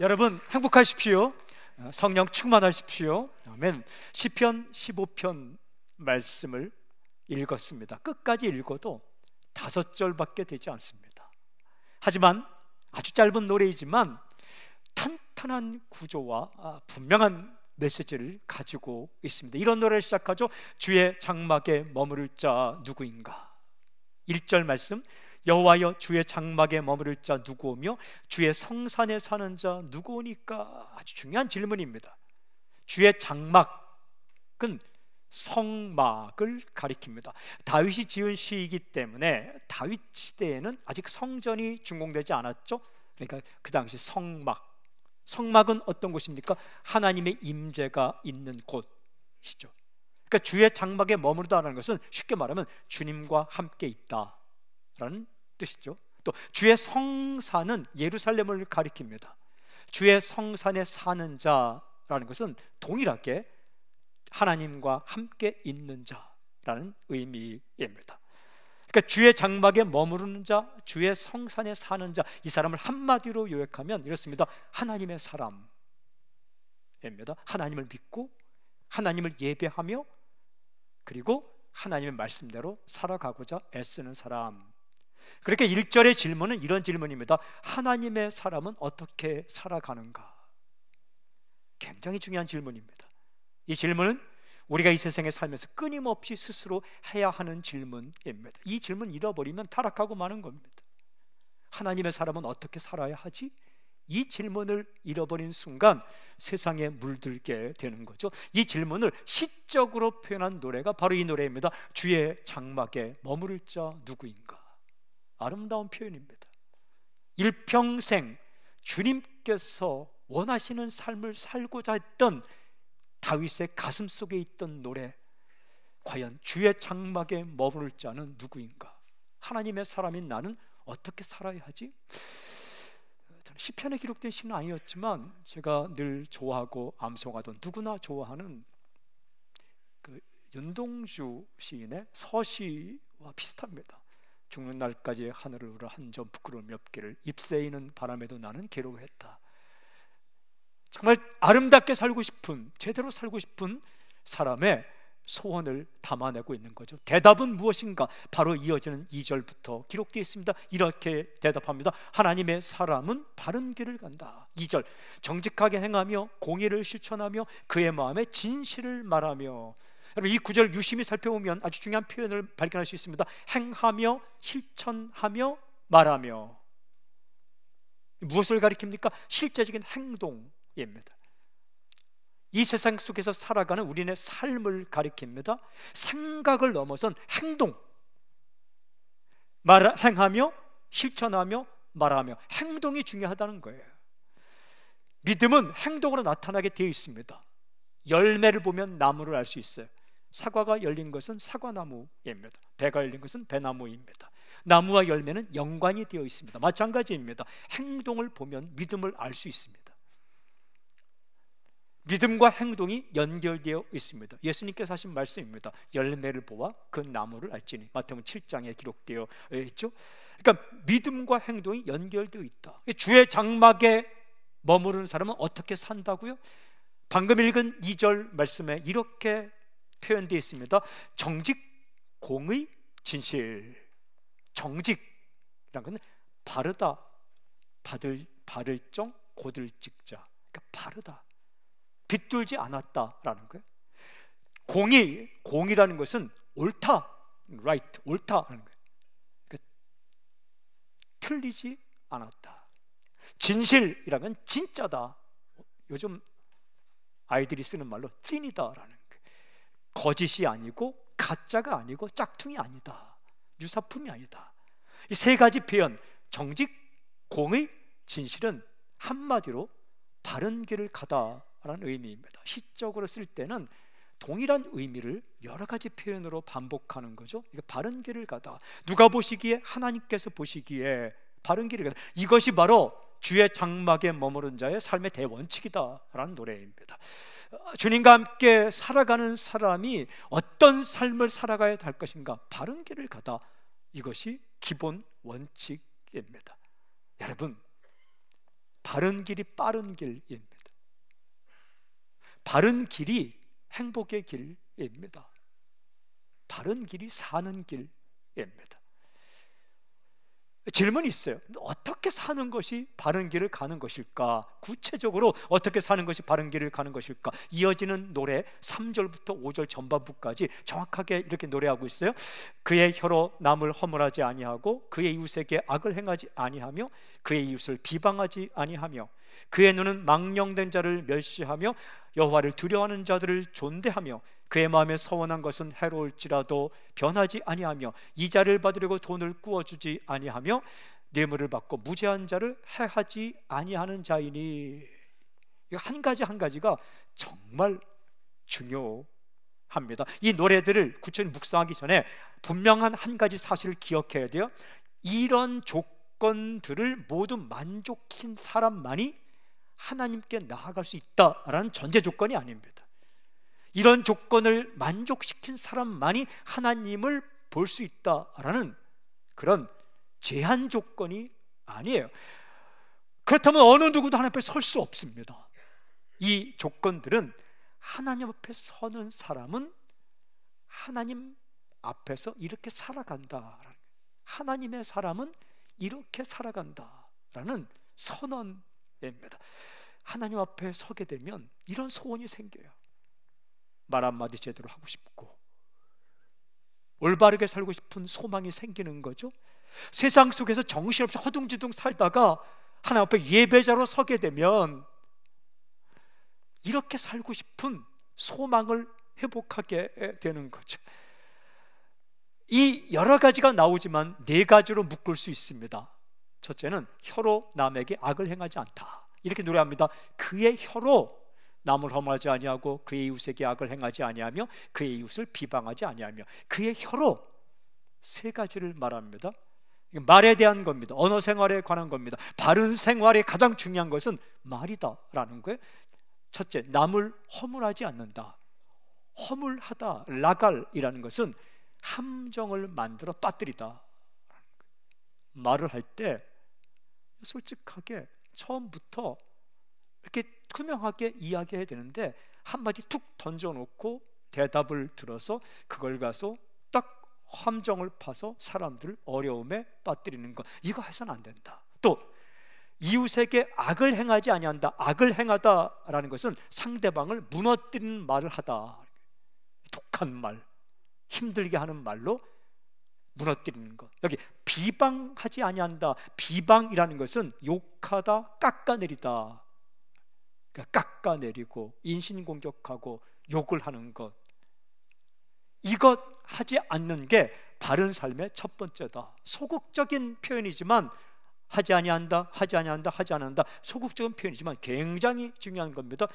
여러분 행복하십시오. 어, 성령 충만하십시오. 아멘. 시편 15편 말씀을 읽었습니다. 끝까지 읽어도 다섯 절밖에 되지 않습니다. 하지만 아주 짧은 노래이지만 탄탄한 구조와 아, 분명한 메시지를 가지고 있습니다. 이런 노래를 시작하죠. 주의 장막에 머무를 자 누구인가? 1절 말씀 여호와여 주의 장막에 머무를 자 누구오며 주의 성산에 사는 자 누구오니까 아주 중요한 질문입니다. 주의 장막은 성막을 가리킵니다. 다윗이 지은 시이기 때문에 다윗 시대에는 아직 성전이 준공되지 않았죠. 그러니까 그 당시 성막. 성막은 어떤 곳입니까? 하나님의 임재가 있는 곳이죠. 그러니까 주의 장막에 머무르다는 것은 쉽게 말하면 주님과 함께 있다. 라는 뜻이죠. 또 주의 성사는 예루살렘을 가리킵니다. 주의 성산에 사는 자라는 것은 동일하게 하나님과 함께 있는 자라는 의미입니다. 그러니까 주의 장막에 머무르는 자, 주의 성산에 사는 자, 이 사람을 한마디로 요약하면 이렇습니다. 하나님의 사람입니다. 하나님을 믿고 하나님을 예배하며 그리고 하나님의 말씀대로 살아가고자 애쓰는 사람. 그렇게 1절의 질문은 이런 질문입니다. 하나님의 사람은 어떻게 살아가는가? 굉장히 중요한 질문입니다. 이 질문은 우리가 이 세상에 살면서 끊임없이 스스로 해야 하는 질문입니다. 이 질문 잃어버리면 타락하고 마는 겁니다. 하나님의 사람은 어떻게 살아야 하지? 이 질문을 잃어버린 순간 세상에 물들게 되는 거죠. 이 질문을 시적으로 표현한 노래가 바로 이 노래입니다. 주의 장막에 머무를 자 누구인가? 아름다운 표현입니다. 일평생 주님께서 원하시는 삶을 살고자 했던 다윗의 가슴 속에 있던 노래 과연 주의 장막에 머무를 자는 누구인가? 하나님의 사람인 나는 어떻게 살아야 하지? 저는 시편에 기록된 시는 아니었지만 제가 늘 좋아하고 암송하던 누구나 좋아하는 그 윤동주 시인의 서시와 비슷합니다. 죽는 날까지 하늘을 우러 한 점 부끄러움이 없기를 입새이는 바람에도 나는 괴로워했다. 정말 아름답게 살고 싶은 제대로 살고 싶은 사람의 소원을 담아내고 있는 거죠. 대답은 무엇인가? 바로 이어지는 2절부터 기록되어 있습니다. 이렇게 대답합니다. 하나님의 사람은 바른 길을 간다. 2절. 정직하게 행하며 공의를 실천하며 그의 마음에 진실을 말하며 여러분 이 구절 유심히 살펴보면 아주 중요한 표현을 발견할 수 있습니다. 행하며 실천하며 말하며 무엇을 가리킵니까? 실제적인 행동입니다. 이 세상 속에서 살아가는 우리네 삶을 가리킵니다. 생각을 넘어선 행동. 말 행하며 실천하며 말하며 행동이 중요하다는 거예요. 믿음은 행동으로 나타나게 되어 있습니다. 열매를 보면 나무를 알 수 있어요. 사과가 열린 것은 사과나무입니다. 배가 열린 것은 배나무입니다. 나무와 열매는 연관이 되어 있습니다. 마찬가지입니다. 행동을 보면 믿음을 알 수 있습니다. 믿음과 행동이 연결되어 있습니다. 예수님께서 하신 말씀입니다. 열매를 보아 그 나무를 알지니 마태복음 7장에 기록되어 있죠. 그러니까 믿음과 행동이 연결되어 있다. 주의 장막에 머무르는 사람은 어떻게 산다고요? 방금 읽은 2절 말씀에 이렇게 표현되어 있습니다. 정직 공의 진실. 정직이란 것은 바르다. 받을 바를 정 고들직자. 그러니까 바르다. 빗돌지 않았다라는 거예요. 공의 공이라는 것은 옳다. right 옳다라는 거예요. 그러니까 틀리지 않았다. 진실이란 건 진짜다. 요즘 아이들이 쓰는 말로 찐이다라는 거짓이 아니고 가짜가 아니고 짝퉁이 아니다. 유사품이 아니다. 이 세 가지 표현 정직, 공의, 진실은 한마디로 바른 길을 가다라는 의미입니다. 시적으로 쓸 때는 동일한 의미를 여러 가지 표현으로 반복하는 거죠. 이게 바른 길을 가다. 누가 보시기에 하나님께서 보시기에 바른 길을 가다. 이것이 바로 주의 장막에 머무른 자의 삶의 대원칙이다라는 노래입니다. 주님과 함께 살아가는 사람이 어떤 삶을 살아가야 할 것인가? 바른 길을 가다. 이것이 기본 원칙입니다. 여러분, 바른 길이 빠른 길입니다. 바른 길이 행복의 길입니다. 바른 길이 사는 길입니다. 질문이 있어요. 어떻게 사는 것이 바른 길을 가는 것일까? 구체적으로 어떻게 사는 것이 바른 길을 가는 것일까? 이어지는 노래 3절부터 5절 전반부까지 정확하게 이렇게 노래하고 있어요. 그의 혀로 남을 허물하지 아니하고 그의 이웃에게 악을 행하지 아니하며 그의 이웃을 비방하지 아니하며 그의 눈은 망령된 자를 멸시하며 여호와를 두려워하는 자들을 존대하며 그의 마음에 서운한 것은 해로울지라도 변하지 아니하며 이자를 받으려고 돈을 꾸어주지 아니하며 뇌물을 받고 무죄한 자를 해하지 아니하는 자이니 한 가지 한 가지가 정말 중요합니다. 이 노래들을 구체적으로 묵상하기 전에 분명한 한 가지 사실을 기억해야 돼요. 이런 조건들을 모두 만족한 사람만이 하나님께 나아갈 수 있다라는 전제 조건이 아닙니다. 이런 조건을 만족시킨 사람만이 하나님을 볼 수 있다라는 그런 제한 조건이 아니에요. 그렇다면 어느 누구도 하나님 앞에 설 수 없습니다. 이 조건들은 하나님 앞에 서는 사람은 하나님 앞에서 이렇게 살아간다. 하나님의 사람은 이렇게 살아간다라는 선언입니다. 하나님 앞에 서게 되면 이런 소원이 생겨요. 말 한마디 제대로 하고 싶고 올바르게 살고 싶은 소망이 생기는 거죠. 세상 속에서 정신없이 허둥지둥 살다가 하나 앞에 예배자로 서게 되면 이렇게 살고 싶은 소망을 회복하게 되는 거죠. 이 여러 가지가 나오지만 네 가지로 묶을 수 있습니다. 첫째는 혀로 남에게 악을 행하지 않다. 이렇게 노래합니다. 그의 혀로 남을 험하지 아니하고 그의 이웃에게 악을 행하지 아니하며 그의 이웃을 비방하지 아니하며 그의 혀로 세 가지를 말합니다. 말에 대한 겁니다. 언어 생활에 관한 겁니다. 바른 생활의 가장 중요한 것은 말이다라는 거예요. 첫째, 남을 허물하지 않는다. 허물하다, 라갈이라는 것은 함정을 만들어 빠뜨리다. 말을 할 때 솔직하게 처음부터 이렇게 투명하게 이야기해야 되는데 한마디 툭 던져놓고 대답을 들어서 그걸 가서 딱 함정을 파서 사람들을 어려움에 빠뜨리는 것 이거 해서는 안 된다 또 이웃에게 악을 행하지 아니한다 악을 행하다라는 것은 상대방을 무너뜨리는 말을 하다 독한 말 힘들게 하는 말로 무너뜨리는 것 여기 비방하지 아니한다 비방이라는 것은 욕하다 깎아내리다 그러니까 깎아내리고 인신공격하고 욕을 하는 것 이것 하지 않는 게 바른 삶의 첫 번째다. 소극적인 표현이지만 하지 아니한다, 하지 아니한다, 하지 않는다. 소극적인 표현이지만 굉장히 중요한 겁니다.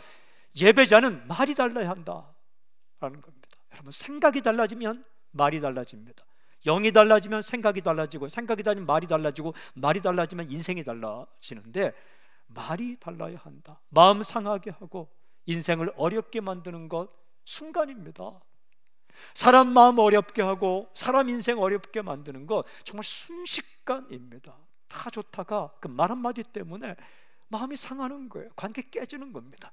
예배자는 말이 달라야 한다라는 겁니다. 여러분 생각이 달라지면 말이 달라집니다. 영이 달라지면 생각이 달라지고 생각이 달라지면 말이 달라지고 말이 달라지면 인생이 달라지는데 말이 달라야 한다. 마음 상하게 하고 인생을 어렵게 만드는 것 순간입니다. 사람 마음 어렵게 하고 사람 인생 어렵게 만드는 것 정말 순식간입니다. 다 좋다가 그 말 한마디 때문에 마음이 상하는 거예요. 관계 깨지는 겁니다.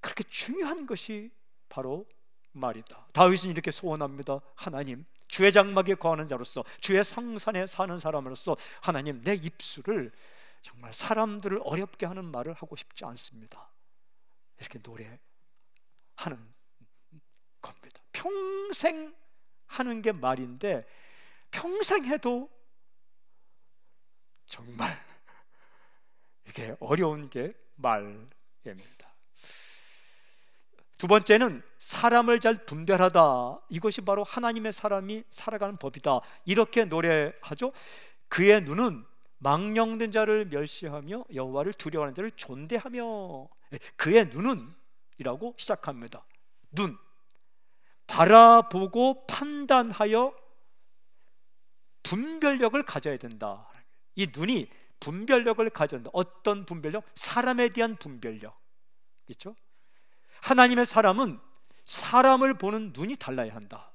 그렇게 중요한 것이 바로 말이다. 다윗은 이렇게 소원합니다. 하나님, 주의 장막에 거하는 자로서 주의 성산에 사는 사람으로서 하나님 내 입술을 정말 사람들을 어렵게 하는 말을 하고 싶지 않습니다. 이렇게 노래하는 겁니다. 평생 하는 게 말인데 평생 해도 정말 이게 어려운 게 말입니다. 두 번째는 사람을 잘 분별하다. 이것이 바로 하나님의 사람이 살아가는 법이다. 이렇게 노래하죠. 그의 눈은 망령된 자를 멸시하며 여호와를 두려워하는 자를 존대하며 예, 그의 눈은 이라고 시작합니다. 눈 바라보고 판단하여 분별력을 가져야 된다. 이 눈이 분별력을 가져야 어떤 분별력? 사람에 대한 분별력. 있죠? 그렇죠? 하나님의 사람은 사람을 보는 눈이 달라야 한다.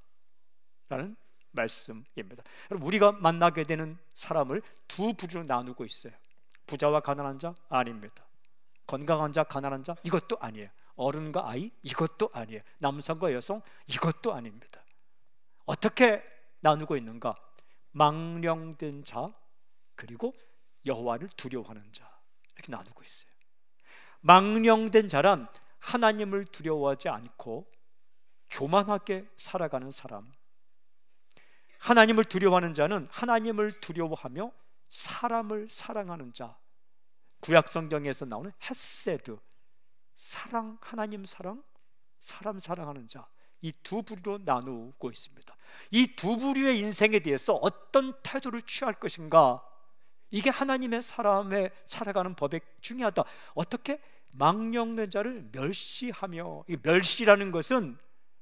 라는 말씀입니다. 여러분 우리가 만나게 되는 사람을 두 부류로 나누고 있어요. 부자와 가난한 자 아닙니다. 건강한 자 가난한 자 이것도 아니에요. 어른과 아이 이것도 아니에요. 남성과 여성 이것도 아닙니다. 어떻게 나누고 있는가? 망령된 자 그리고 여호와를 두려워하는 자 이렇게 나누고 있어요. 망령된 자란 하나님을 두려워하지 않고 교만하게 살아가는 사람 하나님을 두려워하는 자는 하나님을 두려워하며 사람을 사랑하는 자. 구약 성경에서 나오는 헤세드 사랑 하나님 사랑 사람 사랑하는 자. 이 두 부류로 나누고 있습니다. 이 두 부류의 인생에 대해서 어떤 태도를 취할 것인가? 이게 하나님의 사람의 살아가는 법에 중요하다. 어떻게 망령된 자를 멸시하며 이 멸시라는 것은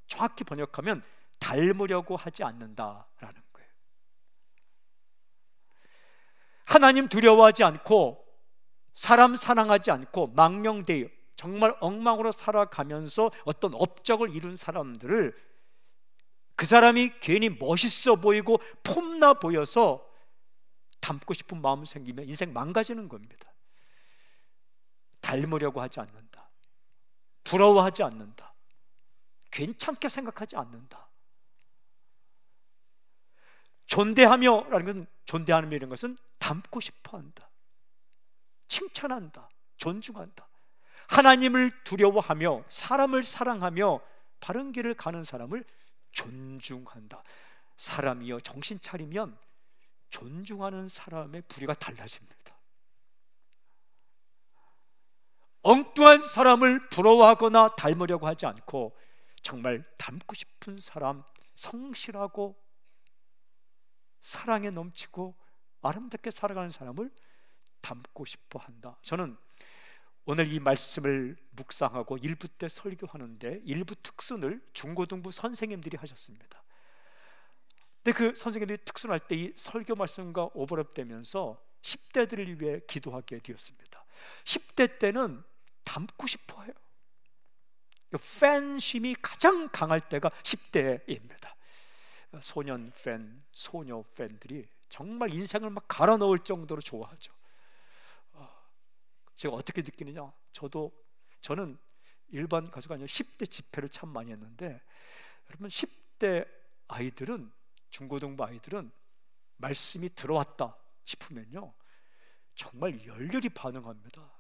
정확히 번역하면 닮으려고 하지 않는다라는 거예요. 하나님 두려워하지 않고 사람 사랑하지 않고 망령되어 정말 엉망으로 살아가면서 어떤 업적을 이룬 사람들을 그 사람이 괜히 멋있어 보이고 폼나 보여서 닮고 싶은 마음 생기면 인생 망가지는 겁니다. 닮으려고 하지 않는다. 부러워하지 않는다. 괜찮게 생각하지 않는다. 존대하며라는 것은 존대하는 이런 것은 닮고 싶어한다. 칭찬한다. 존중한다. 하나님을 두려워하며 사람을 사랑하며 바른 길을 가는 사람을 존중한다. 사람이여 정신 차리면 존중하는 사람의 부류가 달라집니다. 엉뚱한 사람을 부러워하거나 닮으려고 하지 않고 정말 닮고 싶은 사람, 성실하고 사랑에 넘치고 아름답게 살아가는 사람을 닮고 싶어 한다. 저는 오늘 이 말씀을 묵상하고 일부 때 설교하는데 일부 특순을 중고등부 선생님들이 하셨습니다. 근데 그 선생님들이 특순할 때 이 설교 말씀과 오버랩되면서 10대들을 위해 기도하게 되었습니다. 10대 때는 닮고 싶어 해요. 팬심이 가장 강할 때가 10대입니다. 소년 팬, 소녀 팬들이 정말 인생을 막 갈아 넣을 정도로 좋아하죠. 어, 제가 어떻게 느끼느냐? 저도 저는 일반 가수가 아니라 10대 집회를 참 많이 했는데 여러분 10대 아이들은 중고등부 아이들은 말씀이 들어왔다 싶으면요 정말 열렬히 반응합니다.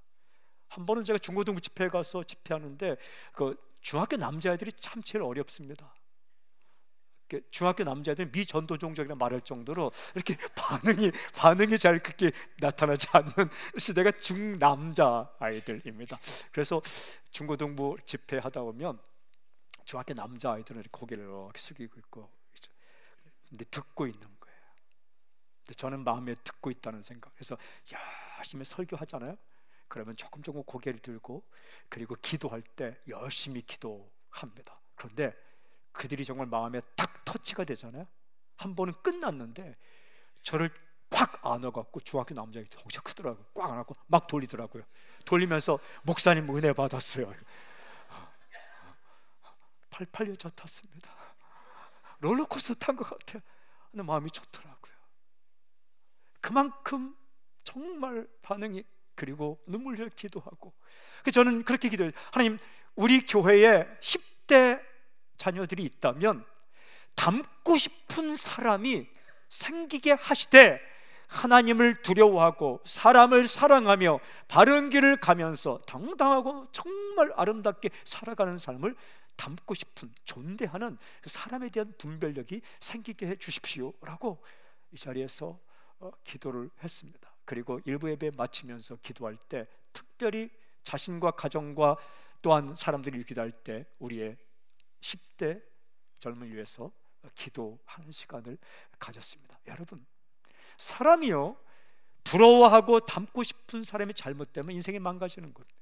한 번은 제가 중고등부 집회에 가서 집회하는데 그 중학교 남자애들이 참 제일 어렵습니다. 그 중학교 남자들은 미전도종족이라 말할 정도로 이렇게 반응이 반응이 잘 그렇게 나타나지 않는 시대가 중남자 아이들입니다. 그래서 중고등부 집회하다 보면 중학교 남자 아이들은 고개를 이렇게 숙이고 있고 근데 듣고 있는 거예요. 근데 저는 마음에 듣고 있다는 생각. 그래서 열심히 설교하잖아요. 그러면 조금 조금 고개를 들고 그리고 기도할 때 열심히 기도합니다. 그런데 그들이 정말 마음에 딱 터치가 되잖아요. 한 번은 끝났는데 저를 꽉 안아갖고 중학교 남자애가 엄청 크더라고요. 꽉 안아갖고 막 돌리더라고요. 돌리면서 목사님 은혜 받았어요. 팔팔려져 탔습니다. 롤러코스터 탄 것 같아요. 근데 마음이 좋더라고요. 그만큼 정말 반응이 그리고 눈물을 기도하고 저는 그렇게 기도해요. 하나님 우리 교회에 10대 자녀들이 있다면 닮고 싶은 사람이 생기게 하시되 하나님을 두려워하고 사람을 사랑하며 바른 길을 가면서 당당하고 정말 아름답게 살아가는 삶을 닮고 싶은 존대하는 그 사람에 대한 분별력이 생기게 해 주십시오라고 이 자리에서 어, 기도를 했습니다. 그리고 일부 예배 마치면서 기도할 때 특별히 자신과 가정과 또한 사람들이 기도할 때 우리의 10대 젊은 위해서 기도하는 시간을 가졌습니다. 여러분, 사람이요 부러워하고 닮고 싶은 사람이 잘못되면 인생이 망가지는 겁니다.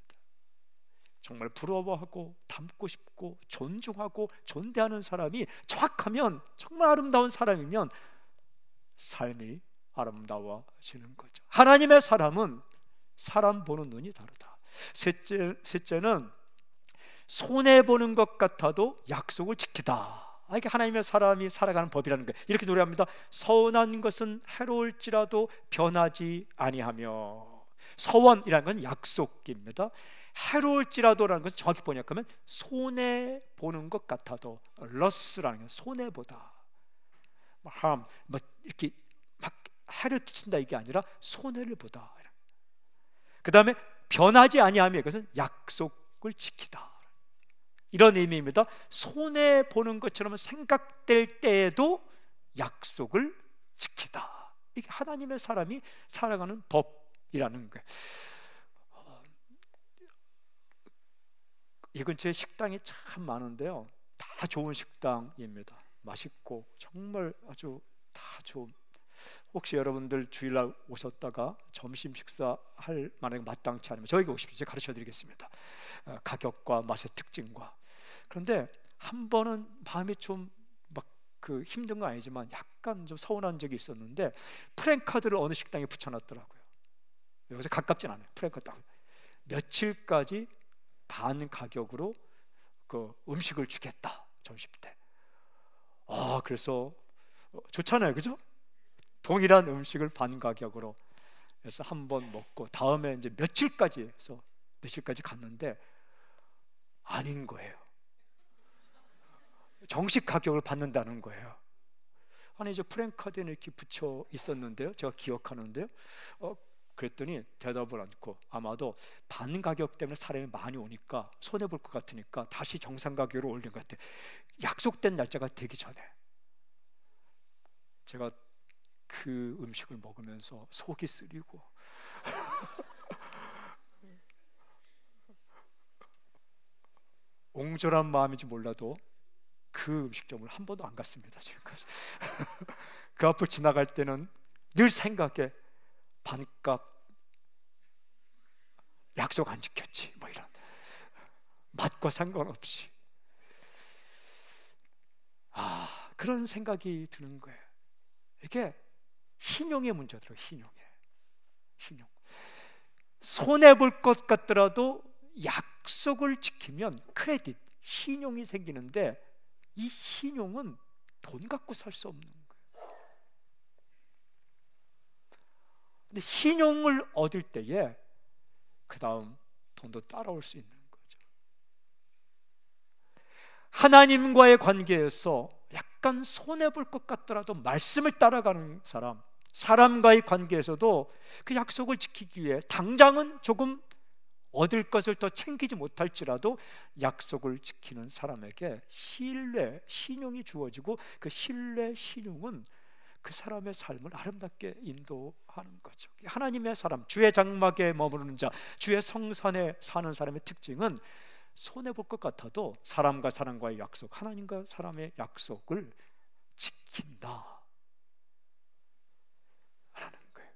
정말 부러워하고 닮고 싶고 존중하고 존대하는 사람이 정확하면 정말 아름다운 사람이면 삶이 아름다워지는 거죠. 하나님의 사람은 사람 보는 눈이 다르다. 셋째, 셋째는 손해 보는 것 같아도 약속을 지키다. 아, 이게 하나님의 사람이 살아가는 법이라는 거예요. 이렇게 노래합니다. 서운한 것은 해로울지라도 변하지 아니하며 서원이라는 건 약속입니다. 해로울지라도라는 것은 정확히 번역하면 손해 보는 것 같아도 러스라는건 손해 보다. 뭐 h a 뭐 이렇게 막 해를 끼친다 이게 아니라 손해를 보다. 그 다음에 변하지 아니하며 이것은 약속을 지키다. 이런 의미입니다. 손해 보는 것처럼 생각될 때에도 약속을 지키다. 이게 하나님의 사람이 살아가는 법이라는 거예요. 이 근처에 식당이 참 많은데요. 다 좋은 식당입니다. 맛있고 정말 아주 다 좋은 혹시 여러분들 주일날 오셨다가 점심 식사 할 만약 마땅치 않으면 저에게 오십시오. 제가 가르쳐 드리겠습니다. 어, 가격과 맛의 특징과 그런데 한 번은 마음이 좀막 그 힘든 건 아니지만 약간 좀 서운한 적이 있었는데 프랭카드를 어느 식당에 붙여놨더라고요. 여기서 가깝진 않아요. 프랭카드 며칠까지 반 가격으로 그 음식을 주겠다 점심 때. 아 그래서 어, 좋잖아요, 그죠? 동일한 음식을 반 가격으로 해서 한 번 먹고 다음에 이제 며칠까지 해서 며칠까지 갔는데 아닌 거예요. 정식 가격을 받는다는 거예요. 아니 이제 프랭카드에 이렇게 붙여 있었는데요. 제가 기억하는데요. 어, 그랬더니 대답을 않고 아마도 반 가격 때문에 사람이 많이 오니까 손해 볼 것 같으니까 다시 정상 가격으로 올린 것 같아. 약속된 날짜가 되기 전에 제가 그 음식을 먹으면서 속이 쓰리고 옹졸한 마음인지 몰라도 그 음식점을 한 번도 안 갔습니다 지금까지 그 앞을 지나갈 때는 늘 생각에 반값 약속 안 지켰지 뭐 이런 맛과 상관없이 아 그런 생각이 드는 거예요 이게 신용의 문제더라 신용에. 신용. 손해 볼것 같더라도 약속을 지키면 크레딧, 신용이 생기는데 이 신용은 돈 갖고 살 수 없는 거예요. 근데 신용을 얻을 때에 그다음 돈도 따라올 수 있는 거죠. 하나님과의 관계에서 약간 손해 볼 것 같더라도 말씀을 따라가는 사람, 사람과의 관계에서도 그 약속을 지키기 위해 당장은 조금 얻을 것을 더 챙기지 못할지라도 약속을 지키는 사람에게 신뢰, 신용이 주어지고 그 신뢰, 신용은 그 사람의 삶을 아름답게 인도하는 거죠. 하나님의 사람, 주의 장막에 머무르는 자, 주의 성산에 사는 사람의 특징은 손해 볼 것 같아도 사람과 사람과의 약속, 하나님과 사람의 약속을 지킨다. 라는 거예요.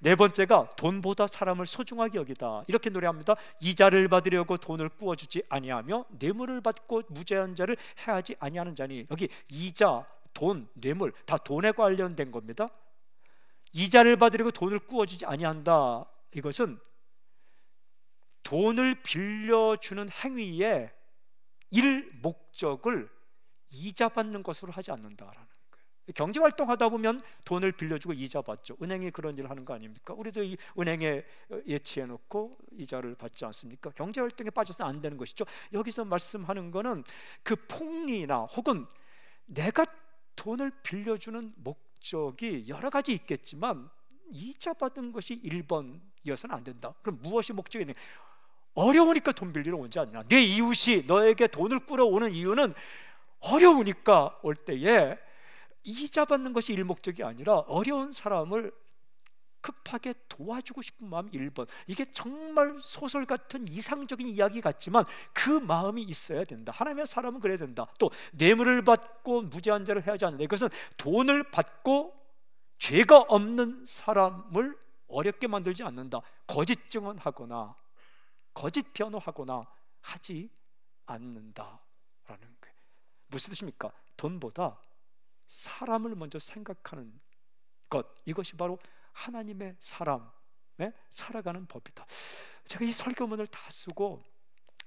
네 번째가 돈보다 사람을 소중하게 여기다. 이렇게 노래합니다. 이자를 받으려고 돈을 꾸어주지 아니하며 뇌물을 받고 무죄한 자를 해하지 아니하는 자니 여기 이자, 돈, 뇌물 다 돈에 관련된 겁니다. 이자를 받으려고 돈을 꾸어주지 아니한다. 이것은 돈을 빌려주는 행위에 일 목적을 이자 받는 것으로 하지 않는다라는 거예요. 경제 활동하다 보면 돈을 빌려주고 이자 받죠. 은행이 그런 일을 하는 거 아닙니까? 우리도 이 은행에 예치해 놓고 이자를 받지 않습니까? 경제 활동에 빠져서는 안 되는 것이죠. 여기서 말씀하는 거는 그 폭리나 혹은 내가 돈을 빌려주는 목적이 여러 가지 있겠지만 이자 받은 것이 1번이어서는 안 된다. 그럼 무엇이 목적이냐? 어려우니까 돈 빌리러 온지 아니냐. 내 이웃이 너에게 돈을 끌어오는 이유는 어려우니까 올 때에 이자 받는 것이 일목적이 아니라 어려운 사람을 급하게 도와주고 싶은 마음 이 1번 이게 정말 소설 같은 이상적인 이야기 같지만 그 마음이 있어야 된다 하나님의 사람은 그래야 된다 또 뇌물을 받고 무제한 자를 해야지 않는다 이것은 돈을 받고 죄가 없는 사람을 어렵게 만들지 않는다 거짓 증언하거나 거짓 변호하거나 하지 않는다라는 게 무슨 뜻입니까? 돈보다 사람을 먼저 생각하는 것 이것이 바로 하나님의 사람 예? 살아가는 법이다. 제가 이 설교문을 다 쓰고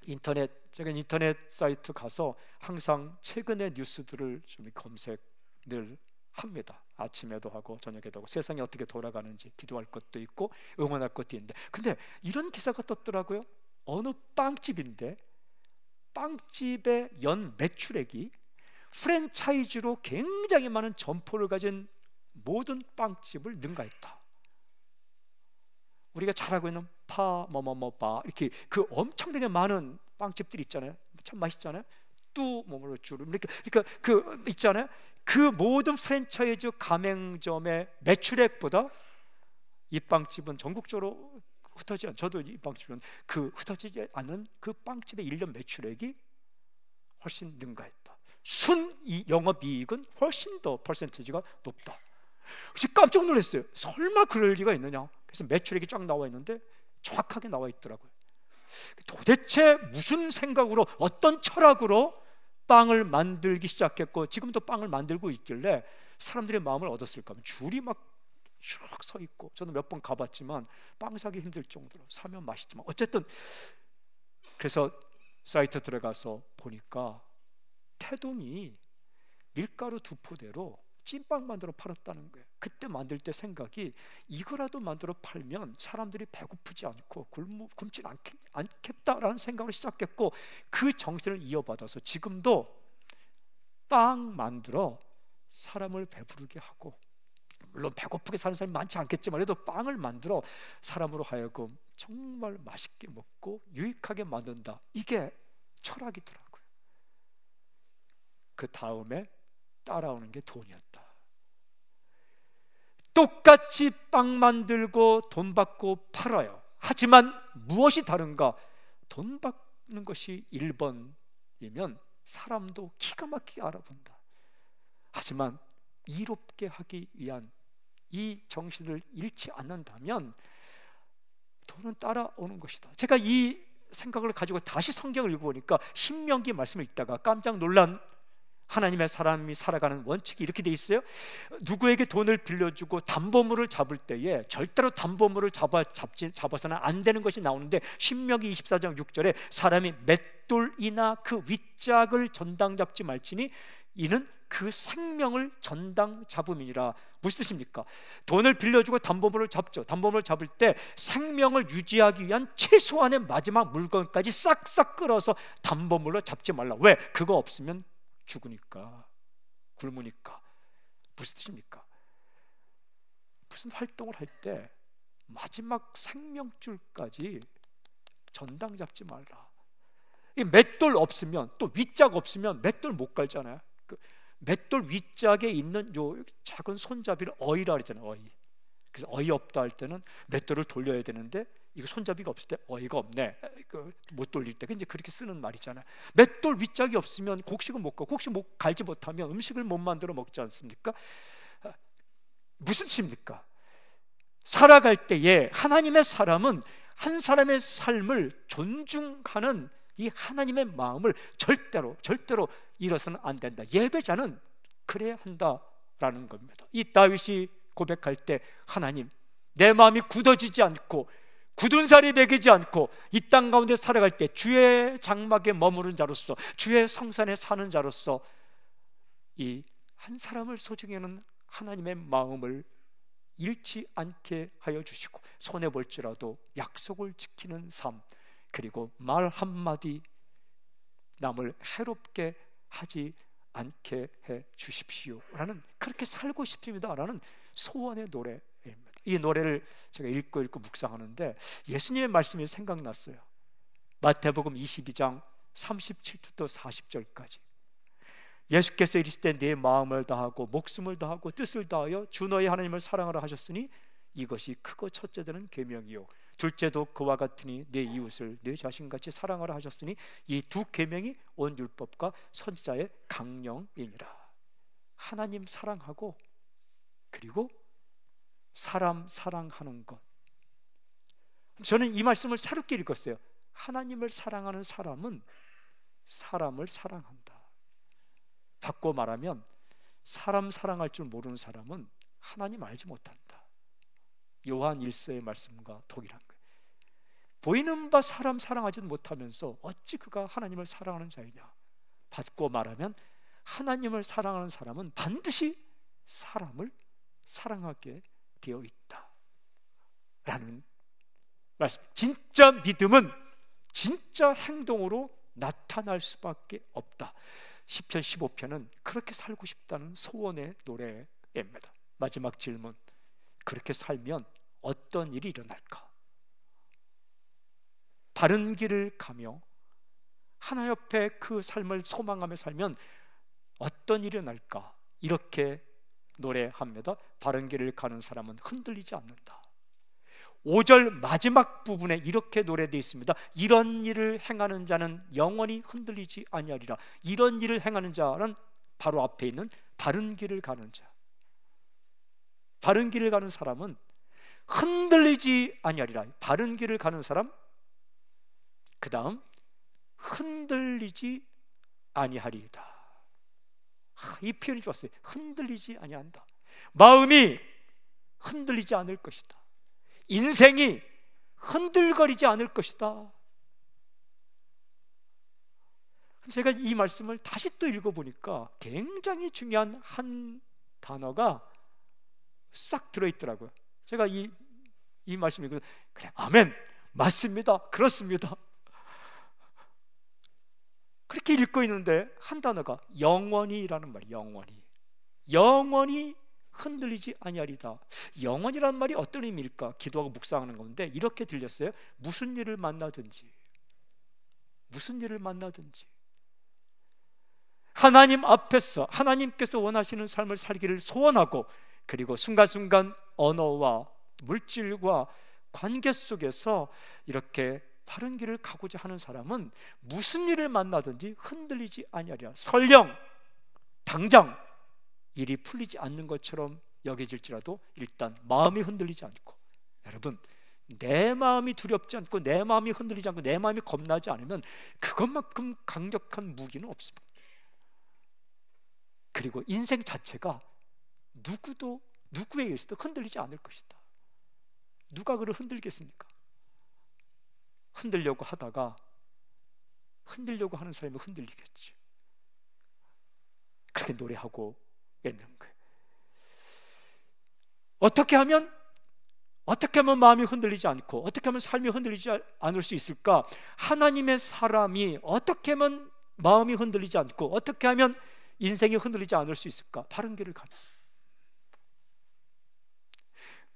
인터넷 제가 인터넷 사이트 가서 항상 최근의 뉴스들을 좀 검색 늘 합니다. 아침에도 하고 저녁에도 하고 세상이 어떻게 돌아가는지 기도할 것도 있고 응원할 것도 있는데 근데 이런 기사가 떴더라고요. 어느 빵집인데 빵집의 연 매출액이 프랜차이즈로 굉장히 많은 점포를 가진 모든 빵집을 능가했다. 우리가 잘 알고 있는 파, 뭐 뭐뭐 뭐, 뭐, 바 이렇게 그 엄청나게 많은 빵집들이 있잖아요. 참 맛있잖아요. 뚜 뭐뭐로 주름 이렇게 그러니까 그 있잖아요. 그 모든 프랜차이즈 가맹점의 매출액보다 이 빵집은 전국적으로 흩어지지 않, 저도 이 빵집은 그 흩어지지 않은 그 빵집의 1년 매출액이 훨씬 능가했다. 순 영업이익은 훨씬 더 퍼센티지가 높다. 혹시 깜짝 놀랐어요. 설마 그럴 리가 있느냐? 그래서 매출액이 쫙 나와 있는데 정확하게 나와 있더라고요. 도대체 무슨 생각으로 어떤 철학으로 빵을 만들기 시작했고 지금도 빵을 만들고 있길래 사람들의 마음을 얻었을까 하면 줄이 막쭉서 있고 저는 몇 번 가봤지만 빵 사기 힘들 정도로 사면 맛있지만 어쨌든 그래서 사이트 들어가서 보니까 태동이 밀가루 두 포대로 찐빵 만들어 팔았다는 거예요. 그때 만들 때 생각이 이거라도 만들어 팔면 사람들이 배고프지 않고 굶, 굶진 않겠, 않겠다라는 생각을 시작했고 그 정신을 이어받아서 지금도 빵 만들어 사람을 배부르게 하고 물론 배고프게 사는 사람이 많지 않겠지만 그래도 빵을 만들어 사람으로 하여금 정말 맛있게 먹고 유익하게 만든다. 이게 철학이더라고요. 그 다음에 따라오는 게 돈이었다. 똑같이 빵 만들고 돈 받고 팔아요. 하지만 무엇이 다른가? 돈 받는 것이 1번이면 사람도 기가 막히게 알아본다. 하지만 이롭게 하기 위한 이 정신을 잃지 않는다면 돈은 따라오는 것이다. 제가 이 생각을 가지고 다시 성경을 읽어보니까 신명기 말씀을 읽다가 깜짝 놀란 하나님의 사람이 살아가는 원칙이 이렇게 돼 있어요. 누구에게 돈을 빌려주고 담보물을 잡을 때에 절대로 담보물을 잡아 잡지, 잡아서는 안 되는 것이 나오는데 신명기 24장 6절에 사람이 맷돌이나 그 윗짝을 전당 잡지 말지니 이는 그 생명을 전당 잡음이니라 무슨 뜻입니까? 돈을 빌려주고 담보물을 잡죠 담보물을 잡을 때 생명을 유지하기 위한 최소한의 마지막 물건까지 싹싹 끌어서 담보물로 잡지 말라 왜? 그거 없으면 죽으니까 굶으니까 부스집니까 무슨 활동을 할 때 마지막 생명줄까지 전당 잡지 말라. 이 맷돌 없으면 또 윗짝 없으면 맷돌 못 갈잖아요. 그 맷돌 윗짝에 있는 요 작은 손잡이를 어이라 그러잖아요. 어이. 그래서 어이없다 할 때는 맷돌을 돌려야 되는데 이거 손잡이가 없을 때 어이가 없네 그 못 돌릴 때 그 이제 그렇게 쓰는 말이잖아요 맷돌 윗짝이 없으면 곡식을 못가 곡식 못 갈지 못하면 음식을 못 만들어 먹지 않습니까 아, 무슨 뜻입니까 살아갈 때에 하나님의 사람은 한 사람의 삶을 존중하는 이 하나님의 마음을 절대로 절대로 잃어서는 안 된다 예배자는 그래야 한다라는 겁니다 이 다윗이 고백할 때 하나님 내 마음이 굳어지지 않고 굳은 살이 베기지 않고 이 땅 가운데 살아갈 때 주의 장막에 머무른 자로서 주의 성산에 사는 자로서 이 한 사람을 소중히 하는 하나님의 마음을 잃지 않게 하여 주시고 손해 볼지라도 약속을 지키는 삶 그리고 말 한마디 남을 해롭게 하지 않게 해 주십시오라는 그렇게 살고 싶습니다라는 소원의 노래 이 노래를 제가 읽고 읽고 묵상하는데 예수님의 말씀이 생각났어요. 마태복음 22장 37절부터 40절까지. 예수께서 이르시되 네 마음을 다하고 목숨을 다하고 뜻을 다하여 주 너의 하나님을 사랑하라 하셨으니 이것이 크고 첫째 되는 계명이요 둘째도 그와 같으니 내 이웃을 내 자신같이 사랑하라 하셨으니 이 두 계명이 온 율법과 선지자의 강령이니라 하나님 사랑하고 그리고 사람 사랑하는 것. 저는 이 말씀을 새롭게 읽었어요. 하나님을 사랑하는 사람은 사람을 사랑한다. 바꿔 말하면 사람 사랑할 줄 모르는 사람은 하나님 알지 못한다. 요한 1서의 말씀과 동일한 거예요. 보이는 바 사람 사랑하지 못하면서 어찌 그가 하나님을 사랑하는 자이냐. 바꿔 말하면 하나님을 사랑하는 사람은 반드시 사람을 사랑하게 되어 있다. 라는 말씀. 진짜 믿음은 진짜 행동으로 나타날 수밖에 없다. 10편, 15편은 그렇게 살고 싶다는 소원의 노래입니다. 마지막 질문. 그렇게 살면 어떤 일이 일어날까? 바른 길을 가며 하나 옆에 그 삶을 소망하며 살면 어떤 일이 일어날까? 이렇게 노래합니다. 바른 길을 가는 사람은 흔들리지 않는다. 5절 마지막 부분에 이렇게 노래되어 있습니다. 이런 일을 행하는 자는 영원히 흔들리지 아니하리라. 이런 일을 행하는 자는 바로 앞에 있는 바른 길을 가는 자. 바른 길을 가는 사람은 흔들리지 아니하리라. 바른 길을 가는 사람 그다음 흔들리지 아니하리이다. 아, 이 표현이 좋았어요. 흔들리지 아니한다. 마음이 흔들리지 않을 것이다. 인생이 흔들거리지 않을 것이다. 제가 이 말씀을 다시 또 읽어보니까 굉장히 중요한 한 단어가 싹 들어있더라고요. 제가 이, 이 말씀 읽고, 그래, 아멘! 맞습니다. 그렇습니다. 그렇게 읽고 있는데 한 단어가 영원히라는 말, 영원히. 영원히 흔들리지 아니하리다. 영원이는 말이 어떤 의미일까? 기도하고 묵상하는 건데 이렇게 들렸어요. 무슨 일을 만나든지 무슨 일을 만나든지 하나님 앞에서 하나님께서 원하시는 삶을 살기를 소원하고 그리고 순간순간 언어와 물질과 관계 속에서 이렇게 바른 길을 가고자 하는 사람은 무슨 일을 만나든지 흔들리지 아니하리라. 설령 당장 일이 풀리지 않는 것처럼 여겨질지라도 일단 마음이 흔들리지 않고 여러분 내 마음이 두렵지 않고 내 마음이 흔들리지 않고 내 마음이 겁나지 않으면 그것만큼 강력한 무기는 없습니다. 그리고 인생 자체가 누구도 누구에 의해서도 흔들리지 않을 것이다. 누가 그를 흔들겠습니까? 흔들려고 하다가 흔들려고 하는 사람이 흔들리겠지. 그렇게 노래하고 있는 거예요. 어떻게 하면 어떻게 하면 마음이 흔들리지 않고 어떻게 하면 삶이 흔들리지 않을 수 있을까? 하나님의 사람이 어떻게 하면 마음이 흔들리지 않고 어떻게 하면 인생이 흔들리지 않을 수 있을까? 바른 길을 가면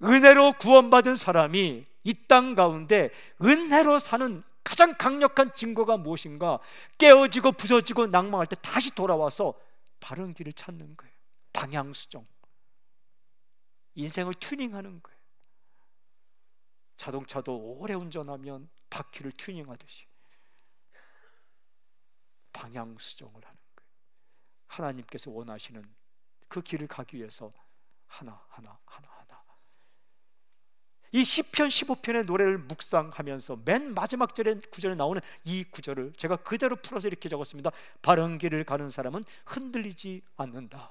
은혜로 구원받은 사람이 이 땅 가운데 은혜로 사는 가장 강력한 증거가 무엇인가? 깨어지고 부서지고 낙망할때 다시 돌아와서 바른 길을 찾는 거예요. 방향 수정. 인생을 튜닝하는 거예요. 자동차도 오래 운전하면 바퀴를 튜닝하듯이 방향 수정을 하는 거예요. 하나님께서 원하시는 그 길을 가기 위해서 하나 하나 하나 하나 이 시편 15편의 노래를 묵상하면서 맨 마지막 절에 구절에 나오는 이 구절을 제가 그대로 풀어서 이렇게 적었습니다. 바른 길을 가는 사람은 흔들리지 않는다.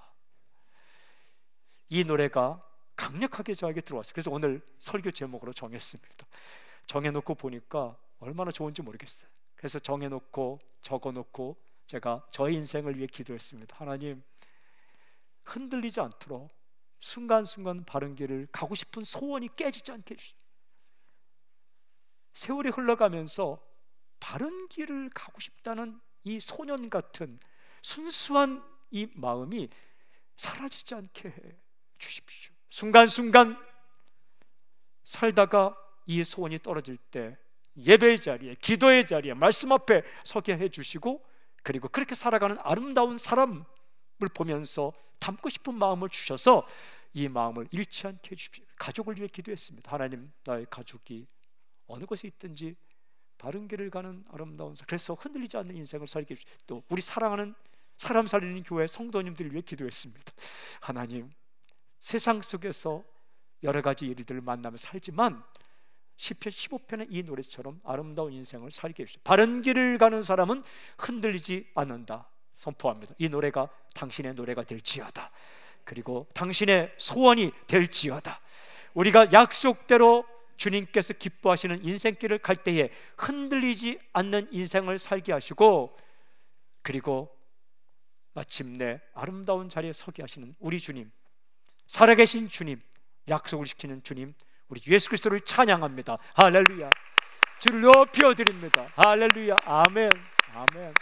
이 노래가 강력하게 저에게 들어왔어요. 그래서 오늘 설교 제목으로 정했습니다. 정해놓고 보니까 얼마나 좋은지 모르겠어요. 그래서 정해놓고 적어놓고 제가 저의 인생을 위해 기도했습니다. 하나님 흔들리지 않도록 순간순간 바른 길을 가고 싶은 소원이 깨지지 않게 해주시고 세월이 흘러가면서 바른 길을 가고 싶다는 이 소년 같은 순수한 이 마음이 사라지지 않게 해 주십시오. 순간순간 살다가 이 소원이 떨어질 때 예배의 자리에 기도의 자리에 말씀 앞에 서게 해 주시고 그리고 그렇게 살아가는 아름다운 사람 보면서 담고 싶은 마음을 주셔서 이 마음을 잃지 않게 해주십시오. 가족을 위해 기도했습니다. 하나님, 나의 가족이 어느 곳에 있든지 바른 길을 가는 아름다운 그래서 흔들리지 않는 인생을 살게 해주십시오. 또 우리 사랑하는 사람 살리는 교회 성도님들을 위해 기도했습니다. 하나님, 세상 속에서 여러 가지 일들을 만나며 살지만 10편 15편의 이 노래처럼 아름다운 인생을 살게 해주십시오. 바른 길을 가는 사람은 흔들리지 않는다. 선포합니다. 이 노래가 당신의 노래가 될지어다. 그리고 당신의 소원이 될지어다. 우리가 약속대로 주님께서 기뻐하시는 인생길을 갈 때에 흔들리지 않는 인생을 살게 하시고 그리고 마침내 아름다운 자리에 서게 하시는 우리 주님 살아계신 주님 약속을 지키는 주님 우리 예수 그리스도를 찬양합니다 할렐루야 주를 높여 드립니다 할렐루야 아멘 아멘